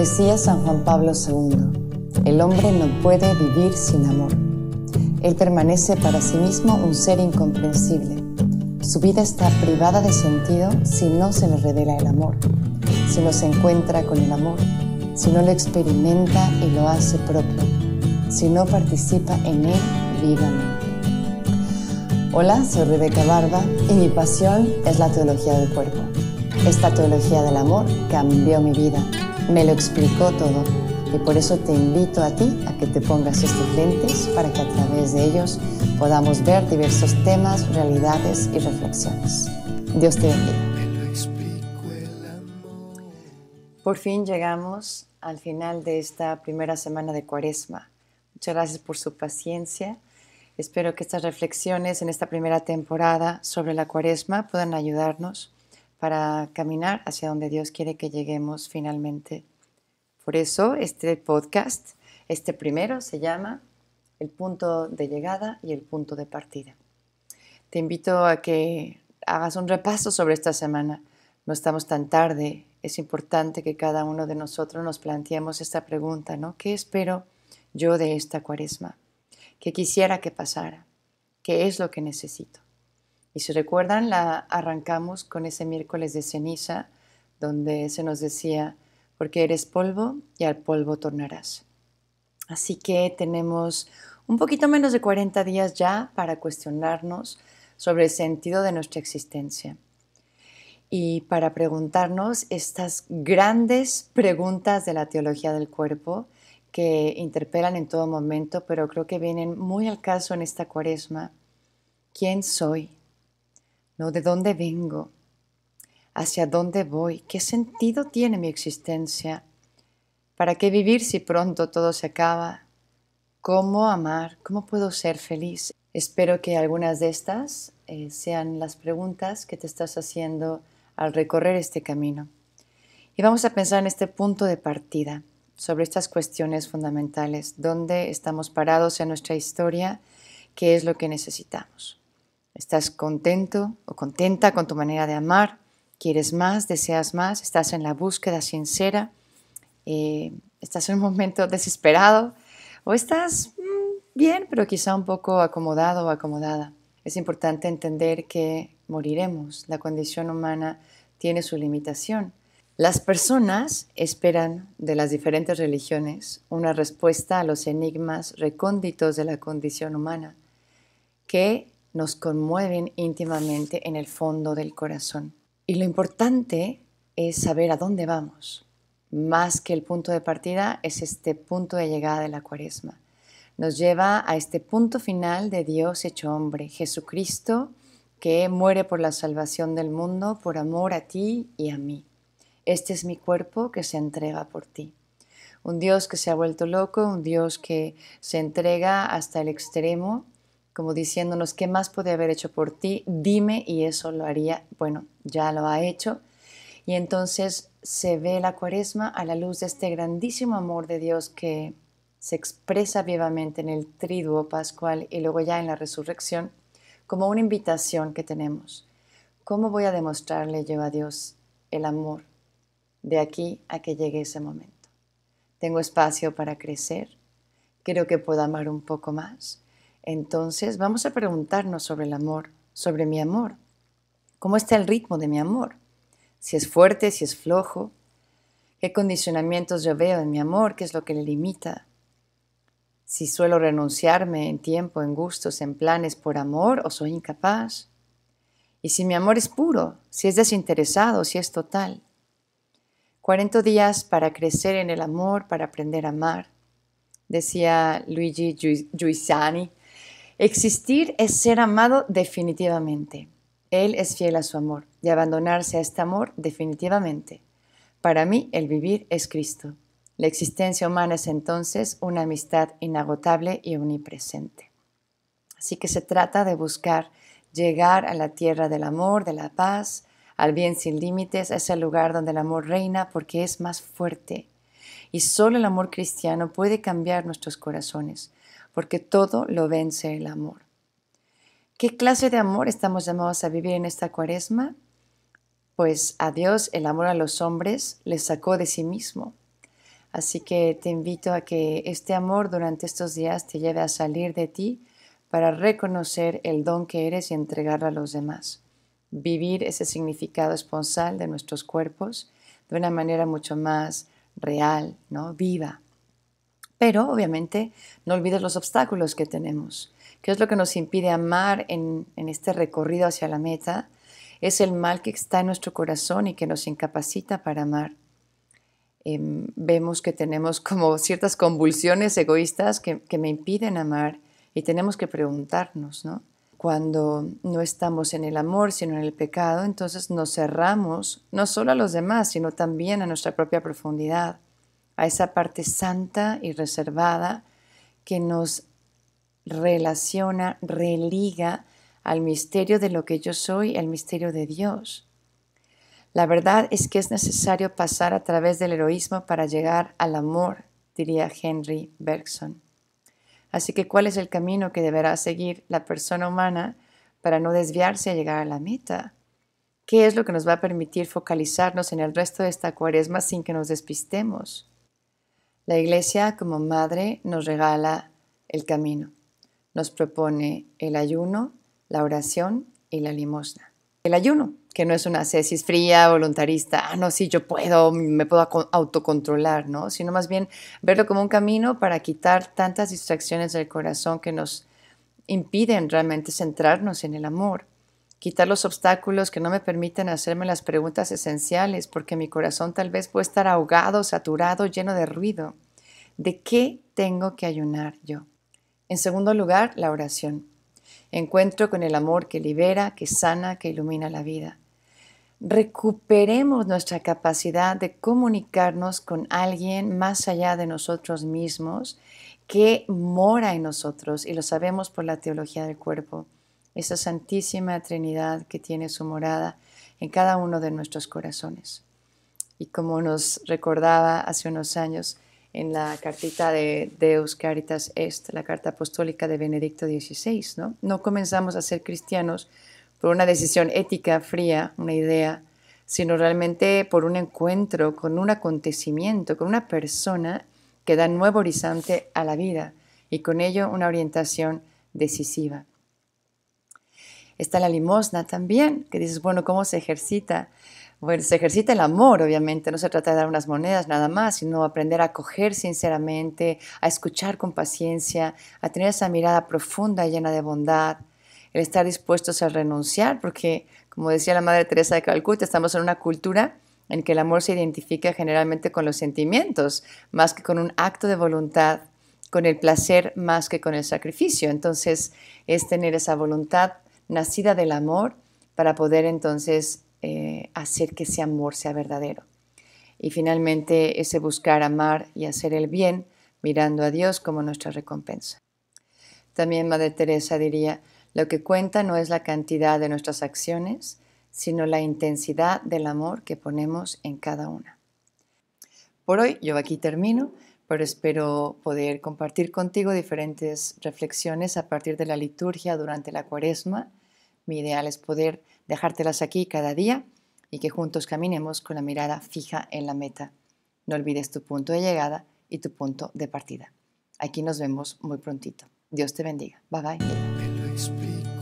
Decía San Juan Pablo II, el hombre no puede vivir sin amor. Él permanece para sí mismo un ser incomprensible. Su vida está privada de sentido si no se le revela el amor, si no se encuentra con el amor, si no lo experimenta y lo hace propio, si no participa en él vivamente. Hola, soy Rebeca Barba y mi pasión es la teología del cuerpo. Esta teología del amor cambió mi vida me lo explicó todo. Y por eso te invito a ti a que te pongas estos lentes para que a través de ellos podamos ver diversos temas, realidades y reflexiones. Dios te bendiga. Por fin llegamos al final de esta primera semana de Cuaresma. Muchas gracias por su paciencia. Espero que estas reflexiones en esta primera temporada sobre la Cuaresma puedan ayudarnos para caminar hacia donde Dios quiere que lleguemos finalmente. Por eso este podcast, este primero, se llama El punto de llegada y el punto de partida. Te invito a que hagas un repaso sobre esta semana. No estamos tan tarde. Es importante que cada uno de nosotros nos planteemos esta pregunta, ¿no? ¿Qué espero yo de esta cuaresma? ¿Qué quisiera que pasara? ¿Qué es lo que necesito? Y si recuerdan, la arrancamos con ese miércoles de ceniza, donde se nos decía, porque eres polvo y al polvo tornarás. Así que tenemos un poquito menos de 40 días ya para cuestionarnos sobre el sentido de nuestra existencia y para preguntarnos estas grandes preguntas de la teología del cuerpo que interpelan en todo momento, pero creo que vienen muy al caso en esta cuaresma. ¿Quién soy? ¿De dónde vengo? ¿Hacia dónde voy? ¿Qué sentido tiene mi existencia? ¿Para qué vivir si pronto todo se acaba? ¿Cómo amar? ¿Cómo puedo ser feliz? Espero que algunas de estas eh, sean las preguntas que te estás haciendo al recorrer este camino. Y vamos a pensar en este punto de partida, sobre estas cuestiones fundamentales, dónde estamos parados en nuestra historia, qué es lo que necesitamos. ¿Estás contento o contenta con tu manera de amar? ¿Quieres más? ¿Deseas más? ¿Estás en la búsqueda sincera? Eh, ¿Estás en un momento desesperado? ¿O estás mm, bien, pero quizá un poco acomodado o acomodada? Es importante entender que moriremos. La condición humana tiene su limitación. Las personas esperan de las diferentes religiones una respuesta a los enigmas recónditos de la condición humana, que nos conmueven íntimamente en el fondo del corazón. Y lo importante es saber a dónde vamos. Más que el punto de partida es este punto de llegada de la cuaresma. Nos lleva a este punto final de Dios hecho hombre, Jesucristo, que muere por la salvación del mundo, por amor a ti y a mí. Este es mi cuerpo que se entrega por ti. Un Dios que se ha vuelto loco, un Dios que se entrega hasta el extremo como diciéndonos qué más puede haber hecho por ti, dime y eso lo haría, bueno, ya lo ha hecho. Y entonces se ve la cuaresma a la luz de este grandísimo amor de Dios que se expresa vivamente en el triduo pascual y luego ya en la resurrección como una invitación que tenemos. ¿Cómo voy a demostrarle yo a Dios el amor de aquí a que llegue ese momento? Tengo espacio para crecer, creo que pueda amar un poco más entonces vamos a preguntarnos sobre el amor, sobre mi amor. ¿Cómo está el ritmo de mi amor? Si es fuerte, si es flojo. ¿Qué condicionamientos yo veo en mi amor? ¿Qué es lo que le limita? Si suelo renunciarme en tiempo, en gustos, en planes por amor o soy incapaz. Y si mi amor es puro, si es desinteresado, si es total. 40 días para crecer en el amor, para aprender a amar, decía Luigi Giussani Existir es ser amado definitivamente. Él es fiel a su amor y abandonarse a este amor definitivamente. Para mí el vivir es Cristo. La existencia humana es entonces una amistad inagotable y omnipresente. Así que se trata de buscar llegar a la tierra del amor, de la paz, al bien sin límites, a ese lugar donde el amor reina porque es más fuerte. Y solo el amor cristiano puede cambiar nuestros corazones, porque todo lo vence el amor. ¿Qué clase de amor estamos llamados a vivir en esta cuaresma? Pues a Dios el amor a los hombres le sacó de sí mismo. Así que te invito a que este amor durante estos días te lleve a salir de ti para reconocer el don que eres y entregarlo a los demás. Vivir ese significado esponsal de nuestros cuerpos de una manera mucho más real, ¿no? viva. Pero obviamente no olvides los obstáculos que tenemos. ¿Qué es lo que nos impide amar en, este recorrido hacia la meta? Es el mal que está en nuestro corazón y que nos incapacita para amar. Em, vemos que tenemos como ciertas convulsiones egoístas que, que, me impiden amar y tenemos que preguntarnos, ¿no? Cuando no estamos en el amor, sino en el pecado, entonces nos cerramos no solo a los demás, sino también a nuestra propia profundidad a esa parte santa y reservada que nos relaciona, religa al misterio de lo que yo soy, el misterio de Dios. La verdad es que es necesario pasar a través del heroísmo para llegar al amor, diría Henry Bergson. Así que, ¿cuál es el camino que deberá seguir la persona humana para no desviarse a llegar a la meta? ¿Qué es lo que nos va a permitir focalizarnos en el resto de esta cuaresma sin que nos despistemos? La Iglesia como madre nos regala el camino, nos propone el ayuno, la oración y la limosna. El ayuno, que no es una cesis fría, voluntarista, ah, no, si yo puedo, me puedo autocontrolar, ¿no? Sino más bien verlo como un camino para quitar tantas distracciones del corazón que nos impiden realmente centrarnos en el amor quitar los obstáculos que no me permiten hacerme las preguntas esenciales, porque mi corazón tal vez puede estar ahogado, saturado, lleno de ruido. ¿De qué tengo que ayunar yo? En segundo lugar, la oración. Encuentro con el amor que libera, que sana, que ilumina la vida. Recuperemos nuestra capacidad de comunicarnos con alguien más allá de nosotros mismos que mora en nosotros y lo sabemos por la teología del cuerpo esa Santísima Trinidad que tiene su morada en cada uno de nuestros corazones. Y como nos recordaba hace unos años en la cartita de Deus Caritas Est, la carta apostólica de Benedicto XVI, ¿no? no comenzamos a ser cristianos por una decisión ética fría, una idea, sino realmente por un encuentro con un acontecimiento, con una persona que da nuevo horizonte a la vida y con ello una orientación decisiva. Está la limosna también, que dices, bueno, ¿cómo se ejercita? Bueno, se ejercita el amor, obviamente, no se trata de dar unas monedas nada más, sino aprender a coger sinceramente, a escuchar con paciencia, a tener esa mirada profunda llena de bondad, el estar dispuestos a renunciar, porque, como decía la Madre Teresa de Calcuta, estamos en una cultura en que el amor se identifica generalmente con los sentimientos, más que con un acto de voluntad, con el placer más que con el sacrificio. Entonces, es tener esa voluntad nacida del amor, para poder entonces eh, hacer que ese amor sea verdadero. Y finalmente ese buscar amar y hacer el bien, mirando a Dios como nuestra recompensa. También Madre Teresa diría, lo que cuenta no es la cantidad de nuestras acciones, sino la intensidad del amor que ponemos en cada una. Por hoy yo aquí termino, pero espero poder compartir contigo diferentes reflexiones a partir de la liturgia durante la cuaresma mi ideal es poder dejártelas aquí cada día y que juntos caminemos con la mirada fija en la meta. No olvides tu punto de llegada y tu punto de partida. Aquí nos vemos muy prontito. Dios te bendiga. Bye bye.